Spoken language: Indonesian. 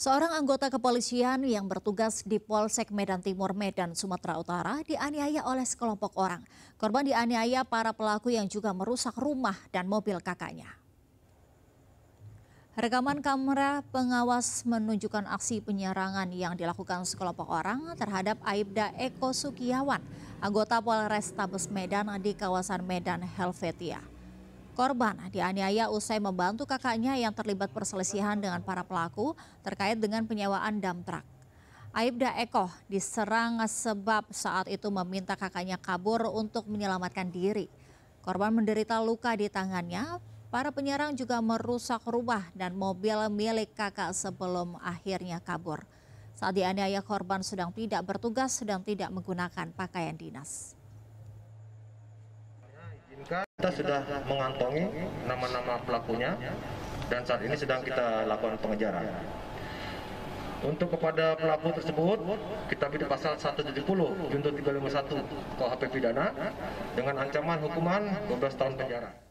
Seorang anggota kepolisian yang bertugas di Polsek Medan Timur Medan Sumatera Utara dianiaya oleh sekelompok orang. Korban dianiaya para pelaku yang juga merusak rumah dan mobil kakaknya. Rekaman kamera pengawas menunjukkan aksi penyerangan yang dilakukan sekelompok orang terhadap Aibda Eko Sukiyawan, anggota Polrestabes Medan di kawasan Medan Helvetia. Korban dianiaya usai membantu kakaknya yang terlibat perselisihan dengan para pelaku terkait dengan penyewaan dam truk. Aibda Eko diserang sebab saat itu meminta kakaknya kabur untuk menyelamatkan diri. Korban menderita luka di tangannya, para penyerang juga merusak rumah dan mobil milik kakak sebelum akhirnya kabur. Saat dianiaya korban sedang tidak bertugas dan tidak menggunakan pakaian dinas. Kita sudah mengantongi nama-nama pelakunya dan saat ini sedang kita lakukan pengejaran. Untuk kepada pelaku tersebut, kita bidik pasal 170 junto 351 KUHP pidana dengan ancaman hukuman 12 tahun penjara.